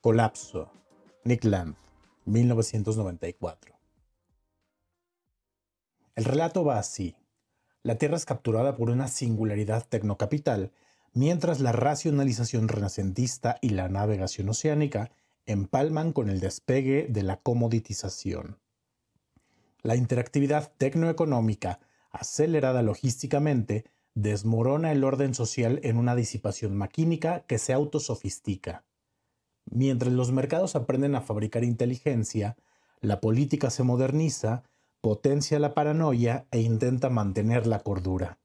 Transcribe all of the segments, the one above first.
Colapso. Nick Land, 1994. El relato va así. La Tierra es capturada por una singularidad tecnocapital, mientras la racionalización renacentista y la navegación oceánica empalman con el despegue de la comoditización. La interactividad tecnoeconómica, acelerada logísticamente, desmorona el orden social en una disipación maquímica que se autosofistica. Mientras los mercados aprenden a fabricar inteligencia, la política se moderniza, potencia la paranoia e intenta mantener la cordura.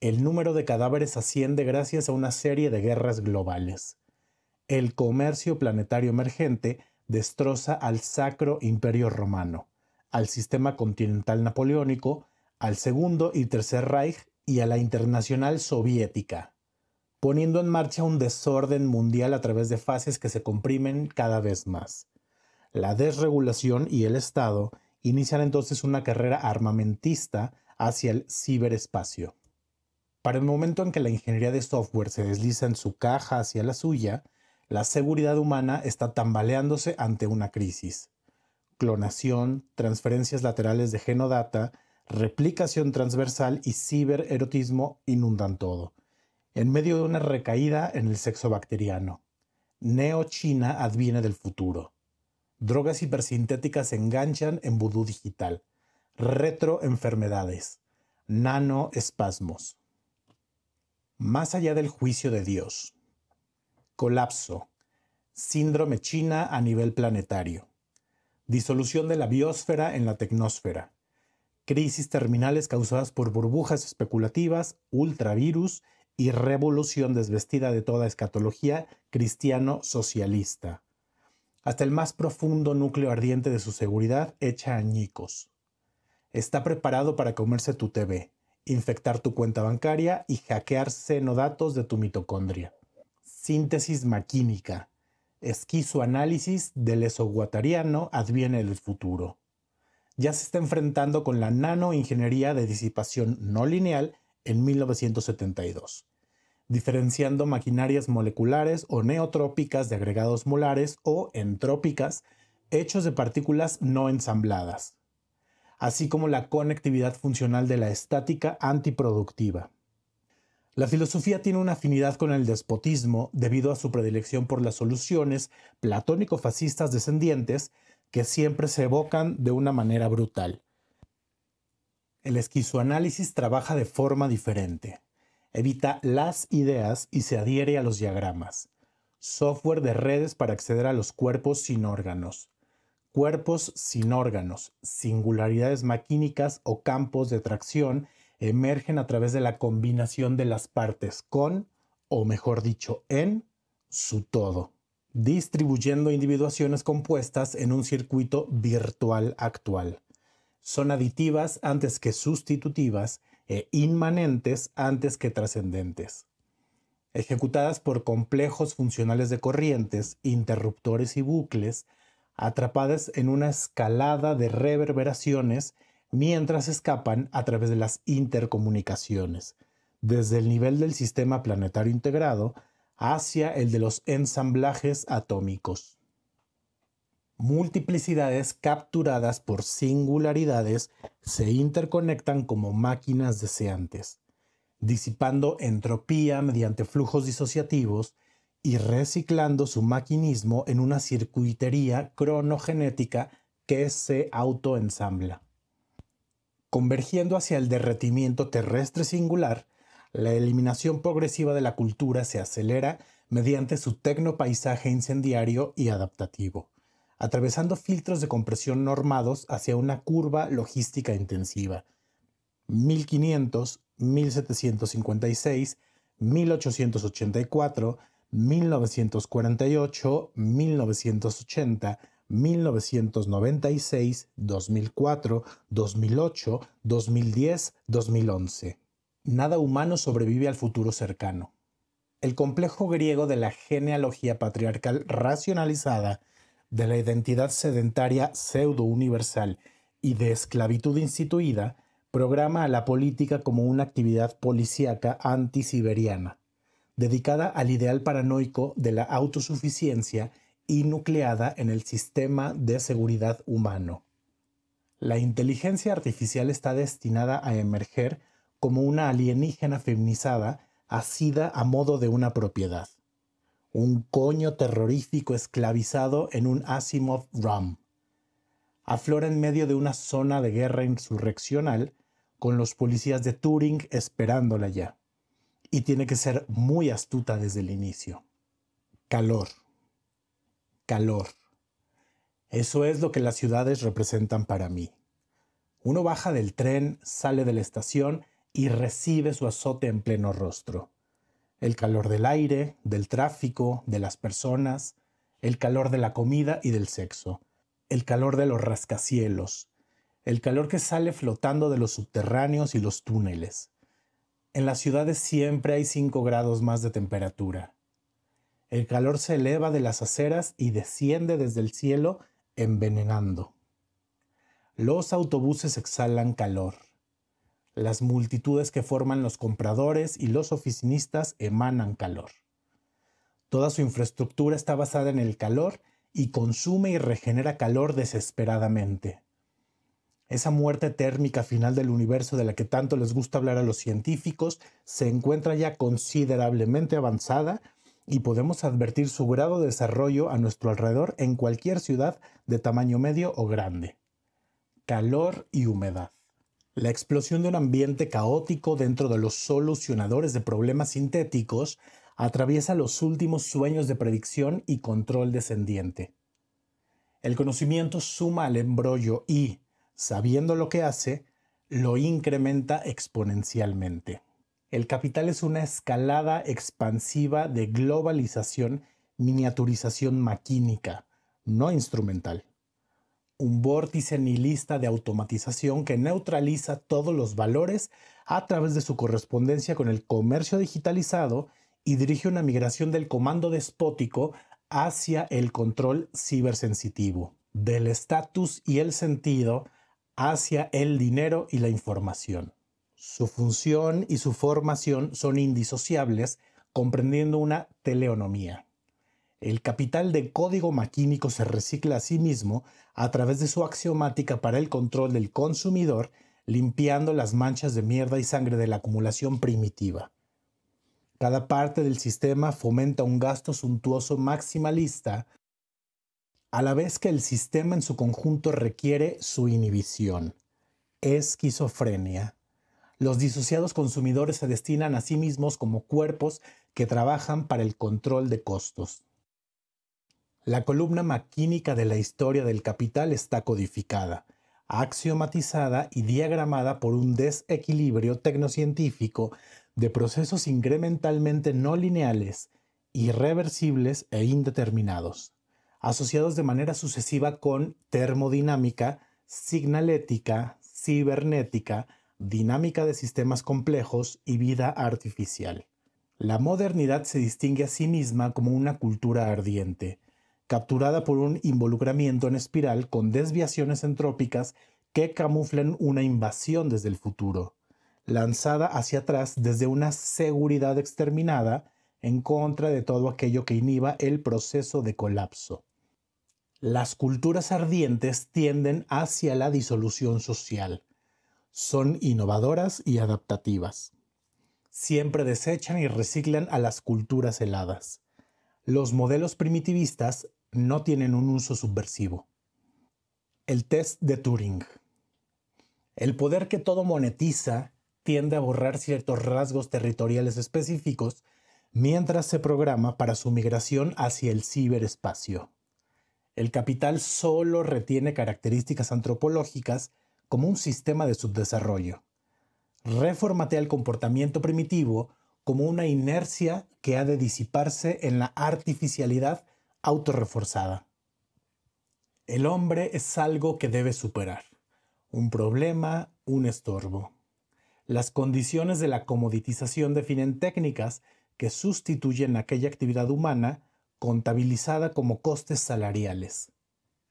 El número de cadáveres asciende gracias a una serie de guerras globales. El comercio planetario emergente destroza al Sacro Imperio Romano, al sistema continental napoleónico, al Segundo y Tercer Reich y a la Internacional Soviética, poniendo en marcha un desorden mundial a través de fases que se comprimen cada vez más. La desregulación y el Estado inician entonces una carrera armamentista hacia el ciberespacio. Para el momento en que la ingeniería de software se desliza en su caja hacia la suya, la seguridad humana está tambaleándose ante una crisis. Clonación, transferencias laterales de genodata replicación transversal y cibererotismo inundan todo, en medio de una recaída en el sexo bacteriano. Neo-China adviene del futuro. Drogas hipersintéticas se enganchan en vudú digital. Retroenfermedades. espasmos Más allá del juicio de Dios. Colapso. Síndrome china a nivel planetario. Disolución de la biosfera en la tecnósfera crisis terminales causadas por burbujas especulativas, ultravirus y revolución desvestida de toda escatología cristiano-socialista, hasta el más profundo núcleo ardiente de su seguridad echa añicos. Está preparado para comerse tu TV, infectar tu cuenta bancaria y hackear senodatos de tu mitocondria. Síntesis maquímica. Esquizoanálisis del esoguatariano adviene el futuro ya se está enfrentando con la nanoingeniería de disipación no lineal en 1972, diferenciando maquinarias moleculares o neotrópicas de agregados molares o entrópicas hechos de partículas no ensambladas, así como la conectividad funcional de la estática antiproductiva. La filosofía tiene una afinidad con el despotismo debido a su predilección por las soluciones platónico-fascistas descendientes que siempre se evocan de una manera brutal. El esquizoanálisis trabaja de forma diferente. Evita las ideas y se adhiere a los diagramas. Software de redes para acceder a los cuerpos sin órganos. Cuerpos sin órganos, singularidades maquínicas o campos de tracción emergen a través de la combinación de las partes con, o mejor dicho, en, su todo distribuyendo individuaciones compuestas en un circuito virtual actual. Son aditivas antes que sustitutivas e inmanentes antes que trascendentes. Ejecutadas por complejos funcionales de corrientes, interruptores y bucles, atrapadas en una escalada de reverberaciones mientras escapan a través de las intercomunicaciones, desde el nivel del sistema planetario integrado hacia el de los ensamblajes atómicos. Multiplicidades capturadas por singularidades se interconectan como máquinas deseantes, disipando entropía mediante flujos disociativos y reciclando su maquinismo en una circuitería cronogenética que se autoensambla. Convergiendo hacia el derretimiento terrestre singular, la eliminación progresiva de la cultura se acelera mediante su tecnopaisaje incendiario y adaptativo, atravesando filtros de compresión normados hacia una curva logística intensiva. 1500, 1756, 1884, 1948, 1980, 1996, 2004, 2008, 2010, 2011 nada humano sobrevive al futuro cercano. El complejo griego de la genealogía patriarcal racionalizada, de la identidad sedentaria pseudo-universal y de esclavitud instituida, programa a la política como una actividad policíaca antisiberiana, dedicada al ideal paranoico de la autosuficiencia y nucleada en el sistema de seguridad humano. La inteligencia artificial está destinada a emerger como una alienígena feminizada asida a modo de una propiedad. Un coño terrorífico esclavizado en un Asimov Rum. Aflora en medio de una zona de guerra insurreccional con los policías de Turing esperándola ya. Y tiene que ser muy astuta desde el inicio. Calor. Calor. Eso es lo que las ciudades representan para mí. Uno baja del tren, sale de la estación y recibe su azote en pleno rostro. El calor del aire, del tráfico, de las personas, el calor de la comida y del sexo, el calor de los rascacielos, el calor que sale flotando de los subterráneos y los túneles. En las ciudades siempre hay 5 grados más de temperatura. El calor se eleva de las aceras y desciende desde el cielo envenenando. Los autobuses exhalan calor. Las multitudes que forman los compradores y los oficinistas emanan calor. Toda su infraestructura está basada en el calor y consume y regenera calor desesperadamente. Esa muerte térmica final del universo de la que tanto les gusta hablar a los científicos se encuentra ya considerablemente avanzada y podemos advertir su grado de desarrollo a nuestro alrededor en cualquier ciudad de tamaño medio o grande. Calor y humedad. La explosión de un ambiente caótico dentro de los solucionadores de problemas sintéticos atraviesa los últimos sueños de predicción y control descendiente. El conocimiento suma al embrollo y, sabiendo lo que hace, lo incrementa exponencialmente. El capital es una escalada expansiva de globalización, miniaturización maquínica, no instrumental un vórtice nihilista de automatización que neutraliza todos los valores a través de su correspondencia con el comercio digitalizado y dirige una migración del comando despótico hacia el control cibersensitivo, del estatus y el sentido hacia el dinero y la información. Su función y su formación son indisociables, comprendiendo una teleonomía. El capital de código maquínico se recicla a sí mismo a través de su axiomática para el control del consumidor, limpiando las manchas de mierda y sangre de la acumulación primitiva. Cada parte del sistema fomenta un gasto suntuoso maximalista, a la vez que el sistema en su conjunto requiere su inhibición. Esquizofrenia. Los disociados consumidores se destinan a sí mismos como cuerpos que trabajan para el control de costos. La columna maquínica de la historia del capital está codificada, axiomatizada y diagramada por un desequilibrio tecnocientífico de procesos incrementalmente no lineales, irreversibles e indeterminados, asociados de manera sucesiva con termodinámica, signalética, cibernética, dinámica de sistemas complejos y vida artificial. La modernidad se distingue a sí misma como una cultura ardiente, capturada por un involucramiento en espiral con desviaciones entrópicas que camuflan una invasión desde el futuro, lanzada hacia atrás desde una seguridad exterminada en contra de todo aquello que inhiba el proceso de colapso. Las culturas ardientes tienden hacia la disolución social. Son innovadoras y adaptativas. Siempre desechan y reciclan a las culturas heladas. Los modelos primitivistas no tienen un uso subversivo. El test de Turing. El poder que todo monetiza tiende a borrar ciertos rasgos territoriales específicos mientras se programa para su migración hacia el ciberespacio. El capital solo retiene características antropológicas como un sistema de subdesarrollo. Reformatea el comportamiento primitivo como una inercia que ha de disiparse en la artificialidad autoreforzada. El hombre es algo que debe superar, un problema, un estorbo. Las condiciones de la comoditización definen técnicas que sustituyen aquella actividad humana contabilizada como costes salariales.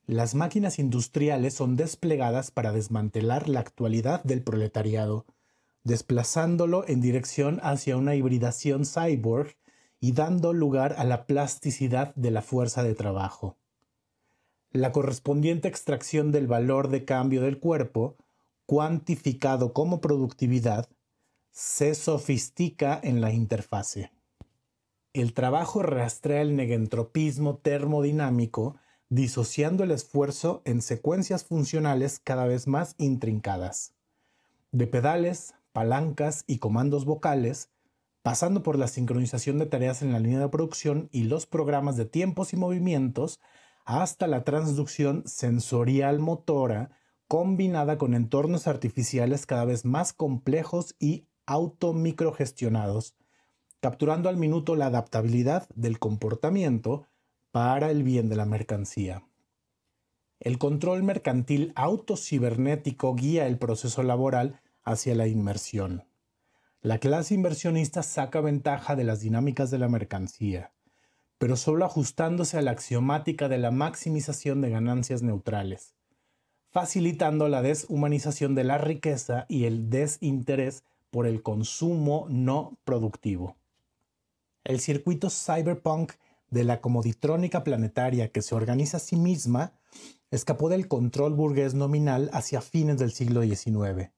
Las máquinas industriales son desplegadas para desmantelar la actualidad del proletariado, desplazándolo en dirección hacia una hibridación cyborg y dando lugar a la plasticidad de la fuerza de trabajo. La correspondiente extracción del valor de cambio del cuerpo, cuantificado como productividad, se sofistica en la interfase. El trabajo rastrea el negentropismo termodinámico, disociando el esfuerzo en secuencias funcionales cada vez más intrincadas. De pedales, palancas y comandos vocales, pasando por la sincronización de tareas en la línea de producción y los programas de tiempos y movimientos, hasta la transducción sensorial motora combinada con entornos artificiales cada vez más complejos y automicrogestionados, capturando al minuto la adaptabilidad del comportamiento para el bien de la mercancía. El control mercantil autocibernético guía el proceso laboral hacia la inmersión. La clase inversionista saca ventaja de las dinámicas de la mercancía, pero solo ajustándose a la axiomática de la maximización de ganancias neutrales, facilitando la deshumanización de la riqueza y el desinterés por el consumo no productivo. El circuito cyberpunk de la comoditrónica planetaria que se organiza a sí misma escapó del control burgués nominal hacia fines del siglo XIX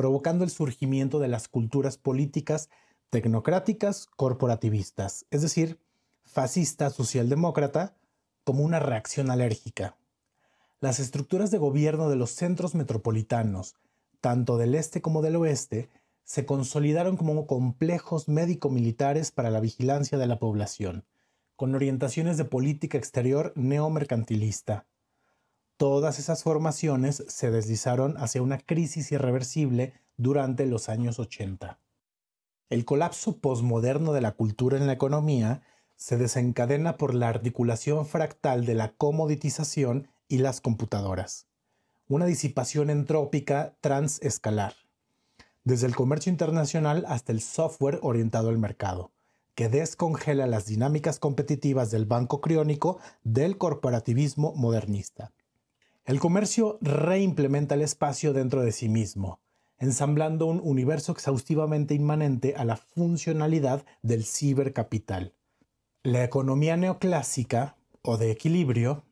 provocando el surgimiento de las culturas políticas tecnocráticas corporativistas, es decir, fascista socialdemócrata, como una reacción alérgica. Las estructuras de gobierno de los centros metropolitanos, tanto del este como del oeste, se consolidaron como complejos médico-militares para la vigilancia de la población, con orientaciones de política exterior neomercantilista, todas esas formaciones se deslizaron hacia una crisis irreversible durante los años 80. El colapso posmoderno de la cultura en la economía se desencadena por la articulación fractal de la comoditización y las computadoras, una disipación entrópica transescalar, desde el comercio internacional hasta el software orientado al mercado, que descongela las dinámicas competitivas del banco criónico del corporativismo modernista. El comercio reimplementa el espacio dentro de sí mismo, ensamblando un universo exhaustivamente inmanente a la funcionalidad del cibercapital. La economía neoclásica, o de equilibrio,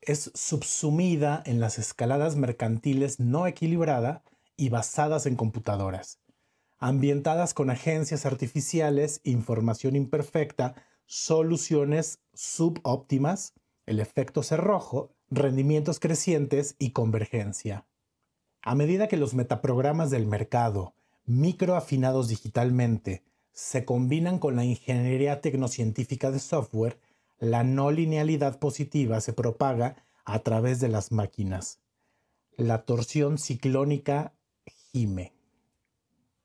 es subsumida en las escaladas mercantiles no equilibrada y basadas en computadoras, ambientadas con agencias artificiales, información imperfecta, soluciones subóptimas, el efecto cerrojo, rendimientos crecientes y convergencia. A medida que los metaprogramas del mercado, microafinados digitalmente, se combinan con la ingeniería tecnocientífica de software, la no linealidad positiva se propaga a través de las máquinas. La torsión ciclónica gime.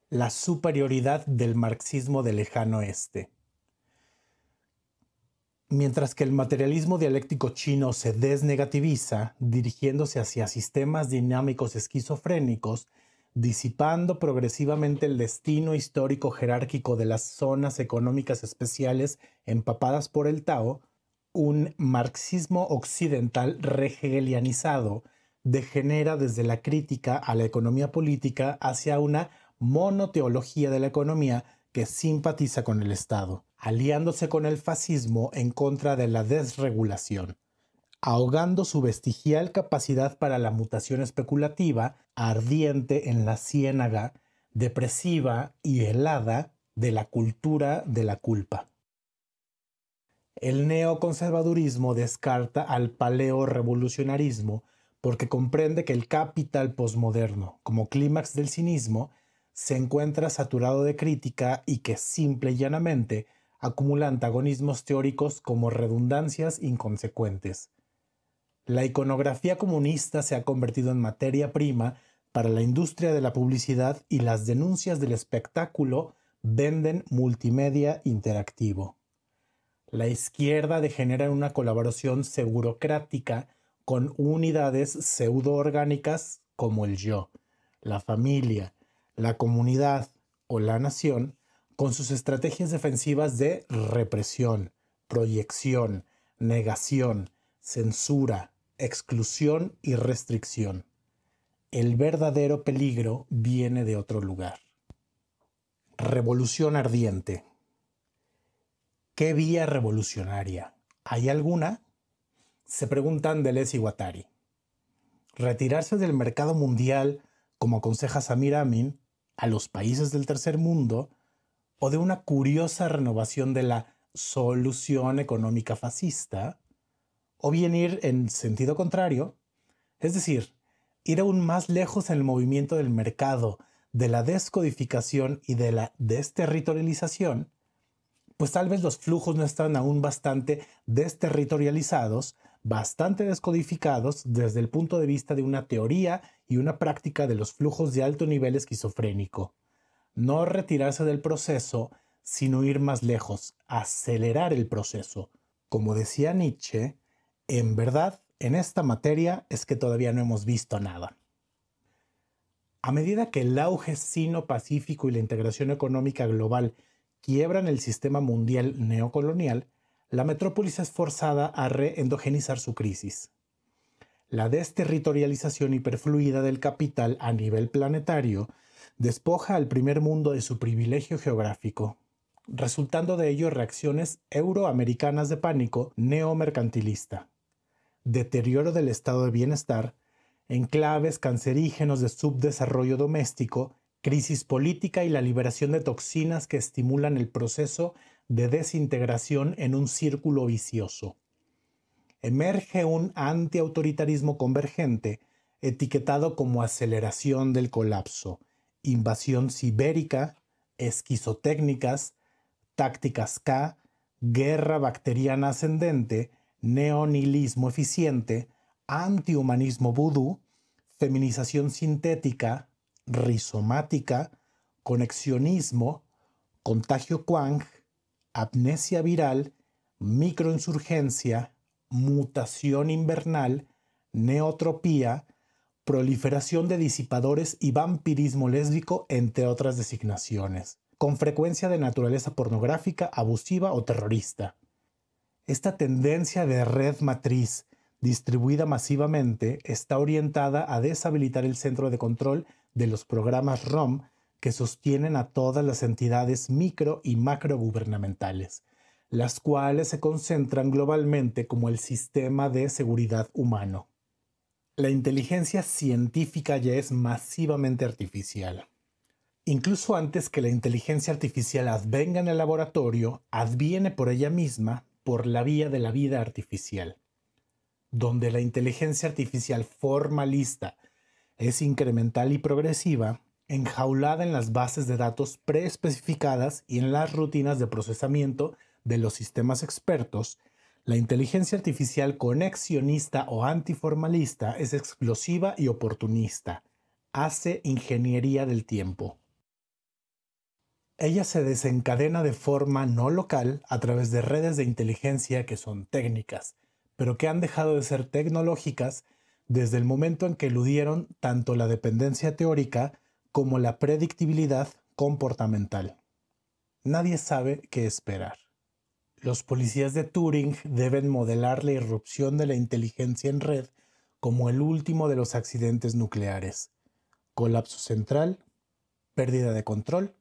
La superioridad del marxismo del lejano este. Mientras que el materialismo dialéctico chino se desnegativiza, dirigiéndose hacia sistemas dinámicos esquizofrénicos, disipando progresivamente el destino histórico jerárquico de las zonas económicas especiales empapadas por el Tao, un marxismo occidental regelianizado degenera desde la crítica a la economía política hacia una monoteología de la economía que simpatiza con el Estado aliándose con el fascismo en contra de la desregulación, ahogando su vestigial capacidad para la mutación especulativa, ardiente en la ciénaga, depresiva y helada de la cultura de la culpa. El neoconservadurismo descarta al paleorevolucionarismo porque comprende que el capital posmoderno, como clímax del cinismo, se encuentra saturado de crítica y que simple y llanamente acumula antagonismos teóricos como redundancias inconsecuentes. La iconografía comunista se ha convertido en materia prima para la industria de la publicidad y las denuncias del espectáculo venden multimedia interactivo. La izquierda degenera en una colaboración segurocrática con unidades pseudoorgánicas como el yo, la familia, la comunidad o la nación, con sus estrategias defensivas de represión, proyección, negación, censura, exclusión y restricción. El verdadero peligro viene de otro lugar. Revolución ardiente. ¿Qué vía revolucionaria? ¿Hay alguna? Se preguntan Deleuze y Guattari. Retirarse del mercado mundial, como aconseja Samir Amin, a los países del tercer mundo, o de una curiosa renovación de la solución económica fascista, o bien ir en sentido contrario, es decir, ir aún más lejos en el movimiento del mercado, de la descodificación y de la desterritorialización, pues tal vez los flujos no están aún bastante desterritorializados, bastante descodificados desde el punto de vista de una teoría y una práctica de los flujos de alto nivel esquizofrénico. No retirarse del proceso, sino ir más lejos, acelerar el proceso. Como decía Nietzsche, en verdad, en esta materia es que todavía no hemos visto nada. A medida que el auge sino-pacífico y la integración económica global quiebran el sistema mundial neocolonial, la metrópolis es forzada a reendogenizar su crisis la desterritorialización hiperfluida del capital a nivel planetario despoja al primer mundo de su privilegio geográfico, resultando de ello reacciones euroamericanas de pánico neomercantilista, deterioro del estado de bienestar, enclaves cancerígenos de subdesarrollo doméstico, crisis política y la liberación de toxinas que estimulan el proceso de desintegración en un círculo vicioso emerge un antiautoritarismo convergente etiquetado como aceleración del colapso, invasión sibérica, esquizotécnicas, tácticas K, guerra bacteriana ascendente, neonilismo eficiente, antihumanismo vudú, feminización sintética, rizomática, conexionismo, contagio Quang, amnesia viral, microinsurgencia, mutación invernal, neotropía, proliferación de disipadores y vampirismo lésbico, entre otras designaciones, con frecuencia de naturaleza pornográfica, abusiva o terrorista. Esta tendencia de red matriz distribuida masivamente está orientada a deshabilitar el centro de control de los programas ROM que sostienen a todas las entidades micro y macrogubernamentales, las cuales se concentran globalmente como el sistema de seguridad humano. La inteligencia científica ya es masivamente artificial. Incluso antes que la inteligencia artificial advenga en el laboratorio, adviene por ella misma por la vía de la vida artificial. Donde la inteligencia artificial formalista es incremental y progresiva, enjaulada en las bases de datos preespecificadas y en las rutinas de procesamiento de los sistemas expertos, la inteligencia artificial conexionista o antiformalista es explosiva y oportunista. Hace ingeniería del tiempo. Ella se desencadena de forma no local a través de redes de inteligencia que son técnicas, pero que han dejado de ser tecnológicas desde el momento en que eludieron tanto la dependencia teórica como la predictibilidad comportamental. Nadie sabe qué esperar. Los policías de Turing deben modelar la irrupción de la inteligencia en red como el último de los accidentes nucleares. Colapso central, pérdida de control,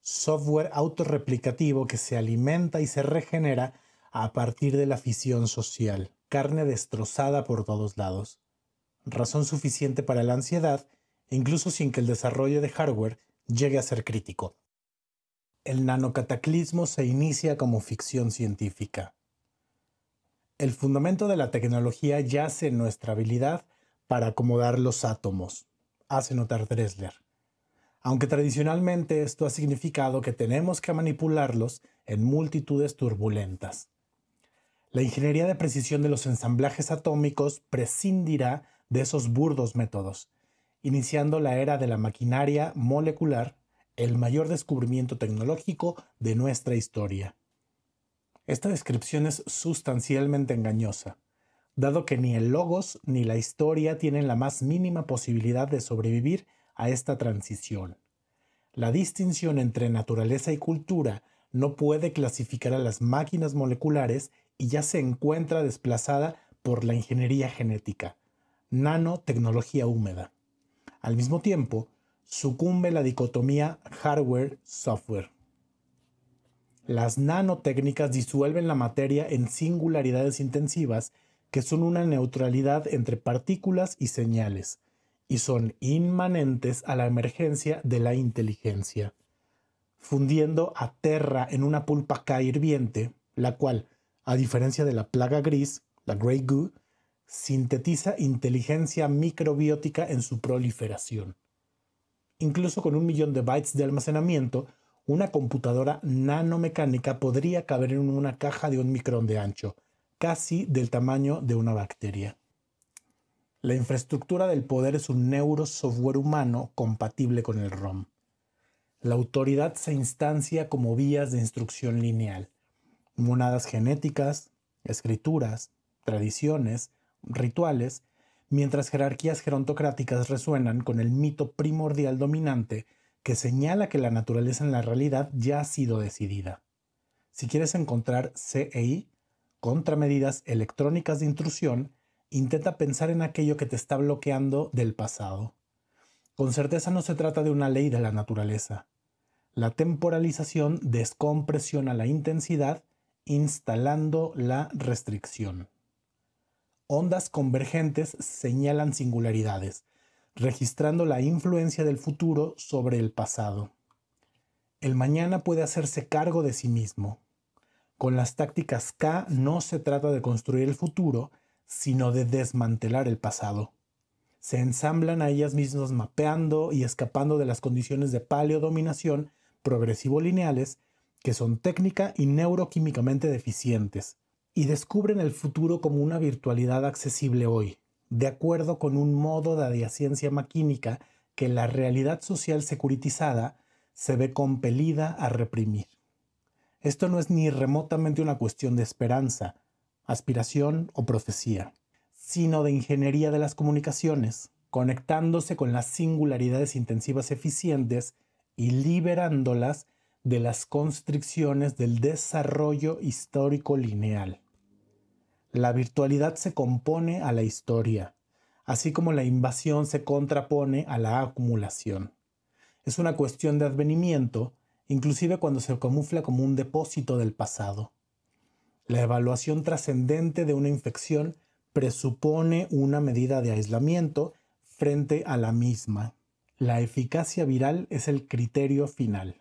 software autorreplicativo que se alimenta y se regenera a partir de la fisión social, carne destrozada por todos lados. Razón suficiente para la ansiedad, incluso sin que el desarrollo de hardware llegue a ser crítico el nanocataclismo se inicia como ficción científica. El fundamento de la tecnología yace en nuestra habilidad para acomodar los átomos, hace notar Dressler. Aunque tradicionalmente esto ha significado que tenemos que manipularlos en multitudes turbulentas. La ingeniería de precisión de los ensamblajes atómicos prescindirá de esos burdos métodos, iniciando la era de la maquinaria molecular el mayor descubrimiento tecnológico de nuestra historia. Esta descripción es sustancialmente engañosa, dado que ni el logos ni la historia tienen la más mínima posibilidad de sobrevivir a esta transición. La distinción entre naturaleza y cultura no puede clasificar a las máquinas moleculares y ya se encuentra desplazada por la ingeniería genética, nanotecnología húmeda. Al mismo tiempo, sucumbe la dicotomía hardware-software. Las nanotécnicas disuelven la materia en singularidades intensivas que son una neutralidad entre partículas y señales, y son inmanentes a la emergencia de la inteligencia, fundiendo a Terra en una pulpa K hirviente, la cual, a diferencia de la plaga gris, la Grey Goo, sintetiza inteligencia microbiótica en su proliferación. Incluso con un millón de bytes de almacenamiento, una computadora nanomecánica podría caber en una caja de un micrón de ancho, casi del tamaño de una bacteria. La infraestructura del poder es un neurosoftware humano compatible con el ROM. La autoridad se instancia como vías de instrucción lineal, monadas genéticas, escrituras, tradiciones, rituales mientras jerarquías gerontocráticas resuenan con el mito primordial dominante que señala que la naturaleza en la realidad ya ha sido decidida. Si quieres encontrar CEI, contramedidas electrónicas de intrusión, intenta pensar en aquello que te está bloqueando del pasado. Con certeza no se trata de una ley de la naturaleza. La temporalización descompresiona la intensidad instalando la restricción ondas convergentes señalan singularidades, registrando la influencia del futuro sobre el pasado. El mañana puede hacerse cargo de sí mismo. Con las tácticas K no se trata de construir el futuro, sino de desmantelar el pasado. Se ensamblan a ellas mismas mapeando y escapando de las condiciones de paleodominación progresivo lineales que son técnica y neuroquímicamente deficientes, y descubren el futuro como una virtualidad accesible hoy, de acuerdo con un modo de adiaciencia maquínica que la realidad social securitizada se ve compelida a reprimir. Esto no es ni remotamente una cuestión de esperanza, aspiración o profecía, sino de ingeniería de las comunicaciones, conectándose con las singularidades intensivas eficientes y liberándolas de las constricciones del desarrollo histórico lineal. La virtualidad se compone a la historia, así como la invasión se contrapone a la acumulación. Es una cuestión de advenimiento, inclusive cuando se camufla como un depósito del pasado. La evaluación trascendente de una infección presupone una medida de aislamiento frente a la misma. La eficacia viral es el criterio final.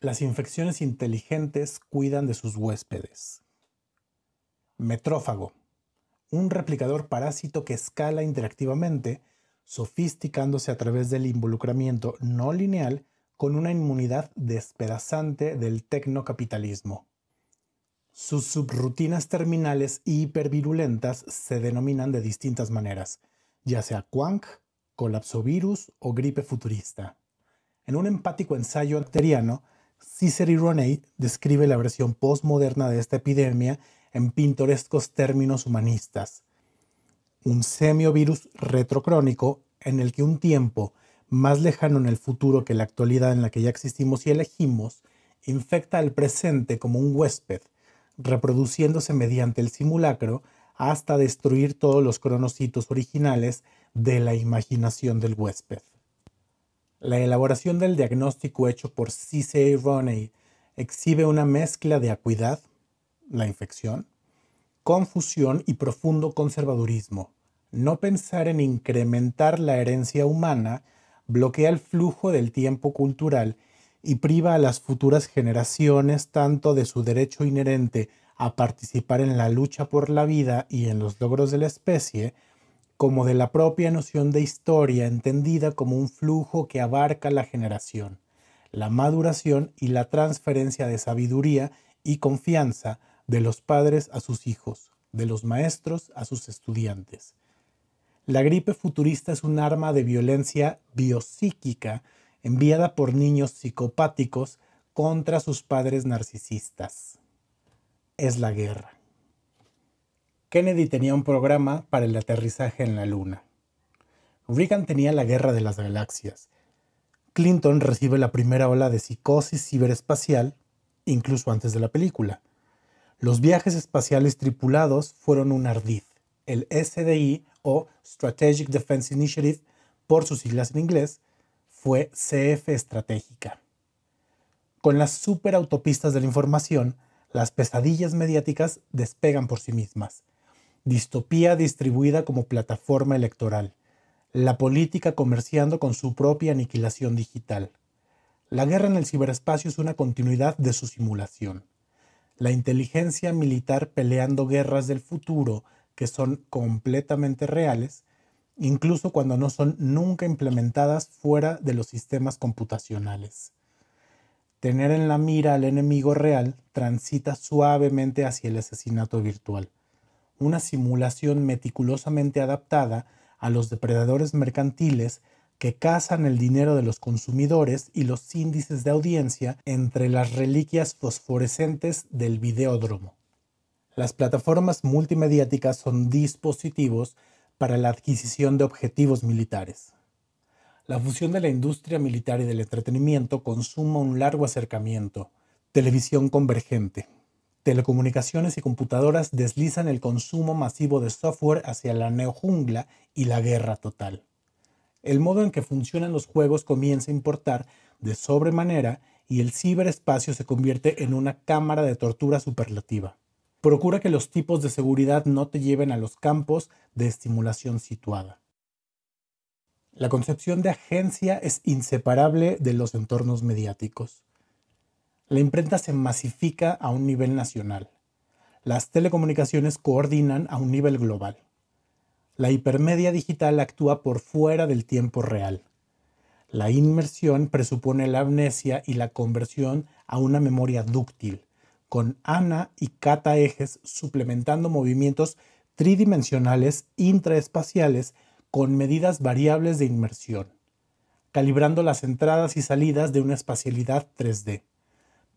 Las infecciones inteligentes cuidan de sus huéspedes. Metrófago, un replicador parásito que escala interactivamente, sofisticándose a través del involucramiento no lineal con una inmunidad despedazante del tecnocapitalismo. Sus subrutinas terminales y hipervirulentas se denominan de distintas maneras, ya sea Quank, colapsovirus o gripe futurista. En un empático ensayo bacteriano, Cicero Roney describe la versión postmoderna de esta epidemia en pintorescos términos humanistas. Un semiovirus retrocrónico en el que un tiempo más lejano en el futuro que la actualidad en la que ya existimos y elegimos, infecta al presente como un huésped, reproduciéndose mediante el simulacro hasta destruir todos los cronocitos originales de la imaginación del huésped. La elaboración del diagnóstico hecho por C.C. Roney exhibe una mezcla de acuidad, la infección, confusión y profundo conservadurismo. No pensar en incrementar la herencia humana bloquea el flujo del tiempo cultural y priva a las futuras generaciones tanto de su derecho inherente a participar en la lucha por la vida y en los logros de la especie, como de la propia noción de historia entendida como un flujo que abarca la generación, la maduración y la transferencia de sabiduría y confianza de los padres a sus hijos, de los maestros a sus estudiantes. La gripe futurista es un arma de violencia biopsíquica enviada por niños psicopáticos contra sus padres narcisistas. Es la guerra. Kennedy tenía un programa para el aterrizaje en la Luna. Reagan tenía la guerra de las galaxias. Clinton recibe la primera ola de psicosis ciberespacial, incluso antes de la película. Los viajes espaciales tripulados fueron un ardid. El SDI o Strategic Defense Initiative, por sus siglas en inglés, fue CF estratégica. Con las superautopistas de la información, las pesadillas mediáticas despegan por sí mismas. Distopía distribuida como plataforma electoral. La política comerciando con su propia aniquilación digital. La guerra en el ciberespacio es una continuidad de su simulación la inteligencia militar peleando guerras del futuro que son completamente reales, incluso cuando no son nunca implementadas fuera de los sistemas computacionales. Tener en la mira al enemigo real transita suavemente hacia el asesinato virtual, una simulación meticulosamente adaptada a los depredadores mercantiles que cazan el dinero de los consumidores y los índices de audiencia entre las reliquias fosforescentes del videódromo. Las plataformas multimediáticas son dispositivos para la adquisición de objetivos militares. La fusión de la industria militar y del entretenimiento consuma un largo acercamiento, televisión convergente, telecomunicaciones y computadoras deslizan el consumo masivo de software hacia la neojungla y la guerra total el modo en que funcionan los juegos comienza a importar de sobremanera y el ciberespacio se convierte en una cámara de tortura superlativa. Procura que los tipos de seguridad no te lleven a los campos de estimulación situada. La concepción de agencia es inseparable de los entornos mediáticos. La imprenta se masifica a un nivel nacional. Las telecomunicaciones coordinan a un nivel global. La hipermedia digital actúa por fuera del tiempo real. La inmersión presupone la amnesia y la conversión a una memoria dúctil, con ana y cata ejes suplementando movimientos tridimensionales intraespaciales con medidas variables de inmersión, calibrando las entradas y salidas de una espacialidad 3D,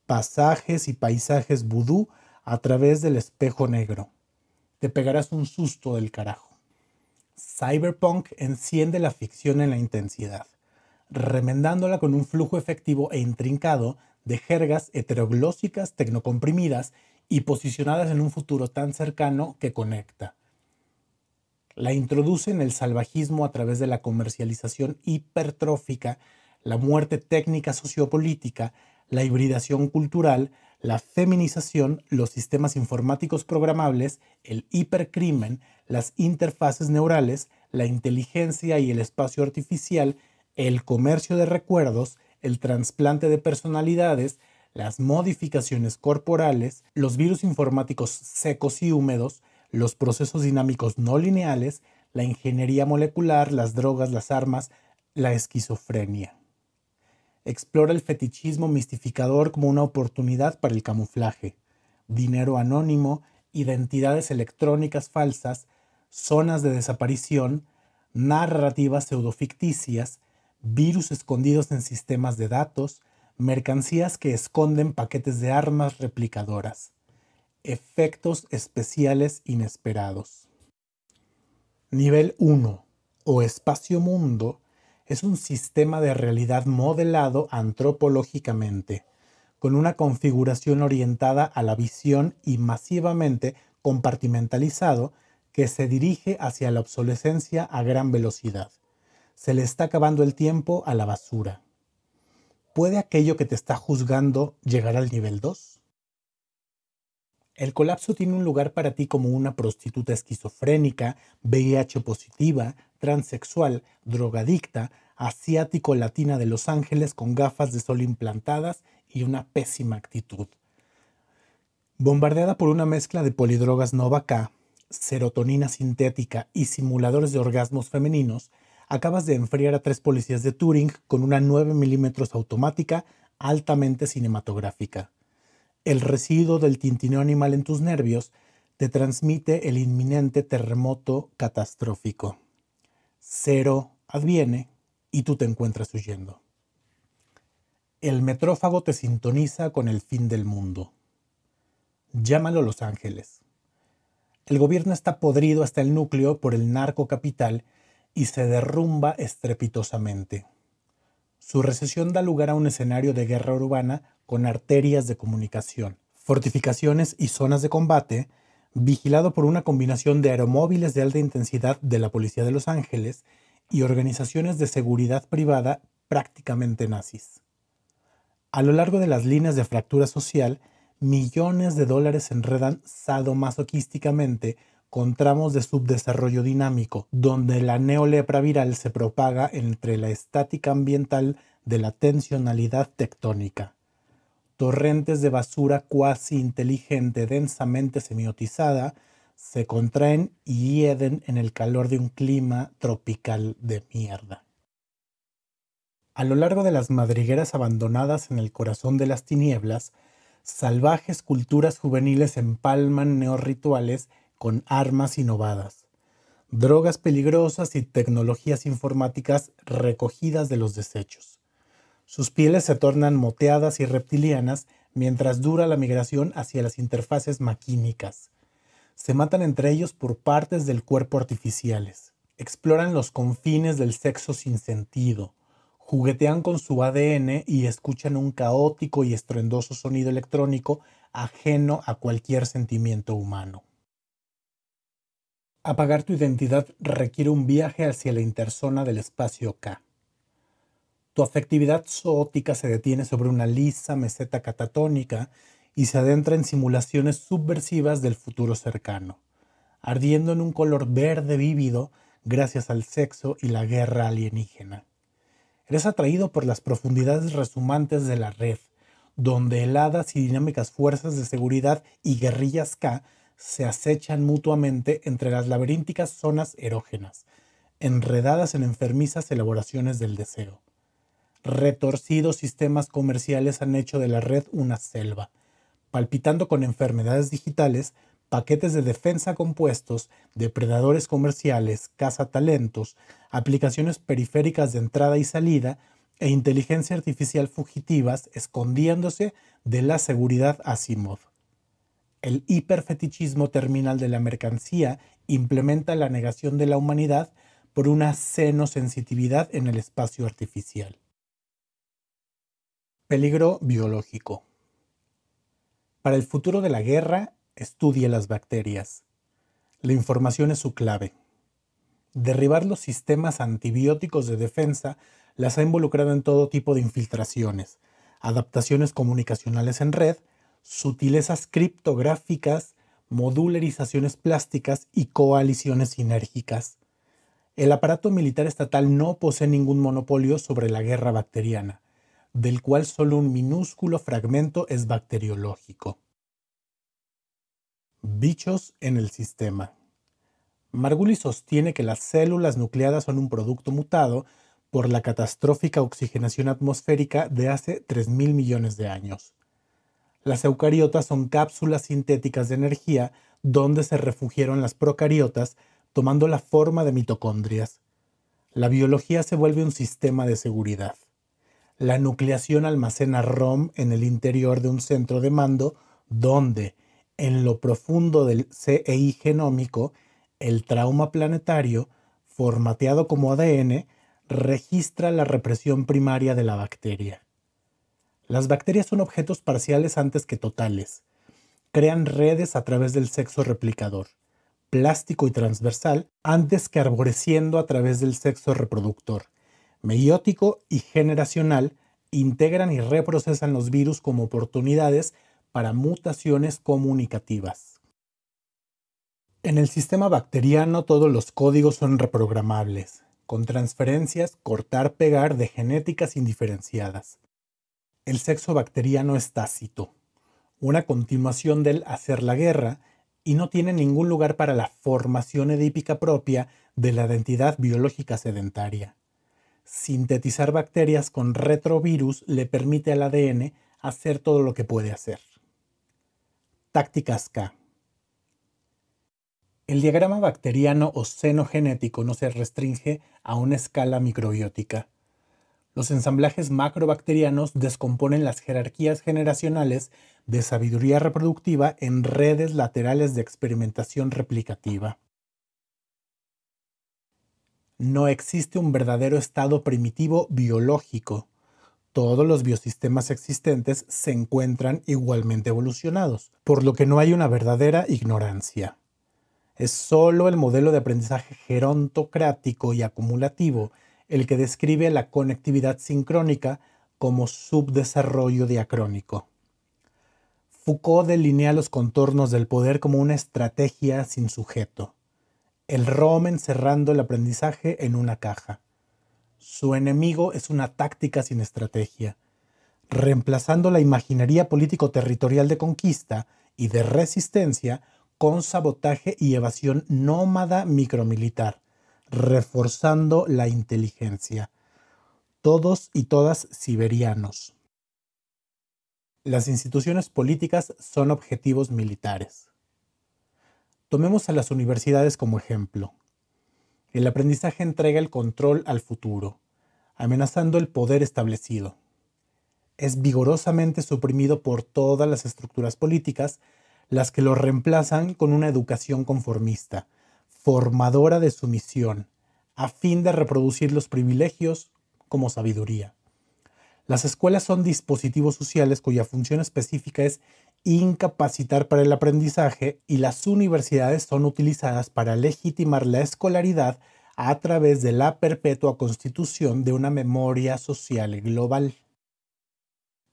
pasajes y paisajes vudú a través del espejo negro. Te pegarás un susto del carajo. Cyberpunk enciende la ficción en la intensidad, remendándola con un flujo efectivo e intrincado de jergas heteroglósicas, tecnocomprimidas y posicionadas en un futuro tan cercano que conecta. La introduce en el salvajismo a través de la comercialización hipertrófica, la muerte técnica sociopolítica, la hibridación cultural, la feminización, los sistemas informáticos programables, el hipercrimen, las interfaces neurales, la inteligencia y el espacio artificial, el comercio de recuerdos, el trasplante de personalidades, las modificaciones corporales, los virus informáticos secos y húmedos, los procesos dinámicos no lineales, la ingeniería molecular, las drogas, las armas, la esquizofrenia. Explora el fetichismo mistificador como una oportunidad para el camuflaje, dinero anónimo, identidades electrónicas falsas, zonas de desaparición, narrativas pseudoficticias, virus escondidos en sistemas de datos, mercancías que esconden paquetes de armas replicadoras, efectos especiales inesperados. Nivel 1 o espacio mundo es un sistema de realidad modelado antropológicamente, con una configuración orientada a la visión y masivamente compartimentalizado que se dirige hacia la obsolescencia a gran velocidad. Se le está acabando el tiempo a la basura. ¿Puede aquello que te está juzgando llegar al nivel 2? El colapso tiene un lugar para ti como una prostituta esquizofrénica, VIH positiva, transexual, drogadicta, asiático latina de Los Ángeles con gafas de sol implantadas y una pésima actitud. Bombardeada por una mezcla de polidrogas Novaca, serotonina sintética y simuladores de orgasmos femeninos, acabas de enfriar a tres policías de Turing con una 9 milímetros automática altamente cinematográfica. El residuo del tintineo animal en tus nervios te transmite el inminente terremoto catastrófico. Cero adviene y tú te encuentras huyendo. El metrófago te sintoniza con el fin del mundo. Llámalo Los Ángeles. El gobierno está podrido hasta el núcleo por el narcocapital y se derrumba estrepitosamente. Su recesión da lugar a un escenario de guerra urbana con arterias de comunicación, fortificaciones y zonas de combate, vigilado por una combinación de aeromóviles de alta intensidad de la Policía de Los Ángeles y organizaciones de seguridad privada prácticamente nazis. A lo largo de las líneas de fractura social, millones de dólares se enredan sadomasoquísticamente con tramos de subdesarrollo dinámico, donde la neolepra viral se propaga entre la estática ambiental de la tensionalidad tectónica. Torrentes de basura cuasi inteligente densamente semiotizada se contraen y hieden en el calor de un clima tropical de mierda. A lo largo de las madrigueras abandonadas en el corazón de las tinieblas, salvajes culturas juveniles empalman neorrituales con armas innovadas, drogas peligrosas y tecnologías informáticas recogidas de los desechos. Sus pieles se tornan moteadas y reptilianas mientras dura la migración hacia las interfaces maquínicas. Se matan entre ellos por partes del cuerpo artificiales. Exploran los confines del sexo sin sentido juguetean con su ADN y escuchan un caótico y estruendoso sonido electrónico ajeno a cualquier sentimiento humano. Apagar tu identidad requiere un viaje hacia la interzona del espacio K. Tu afectividad zoótica se detiene sobre una lisa meseta catatónica y se adentra en simulaciones subversivas del futuro cercano, ardiendo en un color verde vívido gracias al sexo y la guerra alienígena. Eres atraído por las profundidades resumantes de la red, donde heladas y dinámicas fuerzas de seguridad y guerrillas K se acechan mutuamente entre las laberínticas zonas erógenas, enredadas en enfermizas elaboraciones del deseo. Retorcidos sistemas comerciales han hecho de la red una selva, palpitando con enfermedades digitales paquetes de defensa compuestos, depredadores comerciales, cazatalentos, aplicaciones periféricas de entrada y salida e inteligencia artificial fugitivas escondiéndose de la seguridad Asimov. El hiperfetichismo terminal de la mercancía implementa la negación de la humanidad por una senosensitividad en el espacio artificial. Peligro biológico. Para el futuro de la guerra, Estudie las bacterias. La información es su clave. Derribar los sistemas antibióticos de defensa las ha involucrado en todo tipo de infiltraciones, adaptaciones comunicacionales en red, sutilezas criptográficas, modularizaciones plásticas y coaliciones sinérgicas. El aparato militar estatal no posee ningún monopolio sobre la guerra bacteriana, del cual solo un minúsculo fragmento es bacteriológico. Bichos en el sistema. Margulis sostiene que las células nucleadas son un producto mutado por la catastrófica oxigenación atmosférica de hace 3.000 millones de años. Las eucariotas son cápsulas sintéticas de energía donde se refugiaron las procariotas tomando la forma de mitocondrias. La biología se vuelve un sistema de seguridad. La nucleación almacena ROM en el interior de un centro de mando donde, en lo profundo del CEI genómico, el trauma planetario, formateado como ADN, registra la represión primaria de la bacteria. Las bacterias son objetos parciales antes que totales. Crean redes a través del sexo replicador, plástico y transversal, antes que arboreciendo a través del sexo reproductor. Meiótico y generacional, integran y reprocesan los virus como oportunidades para mutaciones comunicativas. En el sistema bacteriano todos los códigos son reprogramables, con transferencias cortar-pegar de genéticas indiferenciadas. El sexo bacteriano es tácito, una continuación del hacer la guerra y no tiene ningún lugar para la formación edípica propia de la identidad biológica sedentaria. Sintetizar bacterias con retrovirus le permite al ADN hacer todo lo que puede hacer. Tácticas K. El diagrama bacteriano o senogenético no se restringe a una escala microbiótica. Los ensamblajes macrobacterianos descomponen las jerarquías generacionales de sabiduría reproductiva en redes laterales de experimentación replicativa. No existe un verdadero estado primitivo biológico todos los biosistemas existentes se encuentran igualmente evolucionados, por lo que no hay una verdadera ignorancia. Es solo el modelo de aprendizaje gerontocrático y acumulativo el que describe la conectividad sincrónica como subdesarrollo diacrónico. Foucault delinea los contornos del poder como una estrategia sin sujeto, el ROM encerrando el aprendizaje en una caja. Su enemigo es una táctica sin estrategia. Reemplazando la imaginería político-territorial de conquista y de resistencia con sabotaje y evasión nómada micromilitar, reforzando la inteligencia. Todos y todas siberianos. Las instituciones políticas son objetivos militares. Tomemos a las universidades como ejemplo el aprendizaje entrega el control al futuro, amenazando el poder establecido. Es vigorosamente suprimido por todas las estructuras políticas, las que lo reemplazan con una educación conformista, formadora de sumisión, a fin de reproducir los privilegios como sabiduría. Las escuelas son dispositivos sociales cuya función específica es incapacitar para el aprendizaje y las universidades son utilizadas para legitimar la escolaridad a través de la perpetua constitución de una memoria social global.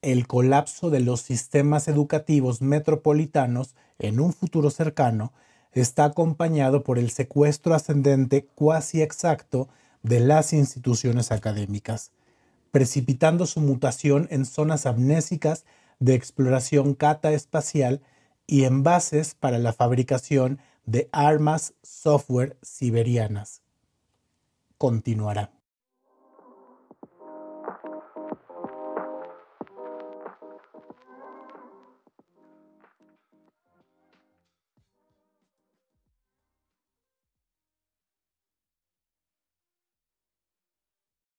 El colapso de los sistemas educativos metropolitanos en un futuro cercano está acompañado por el secuestro ascendente cuasi exacto de las instituciones académicas, precipitando su mutación en zonas amnésicas de exploración cata espacial y envases para la fabricación de armas software siberianas. Continuará.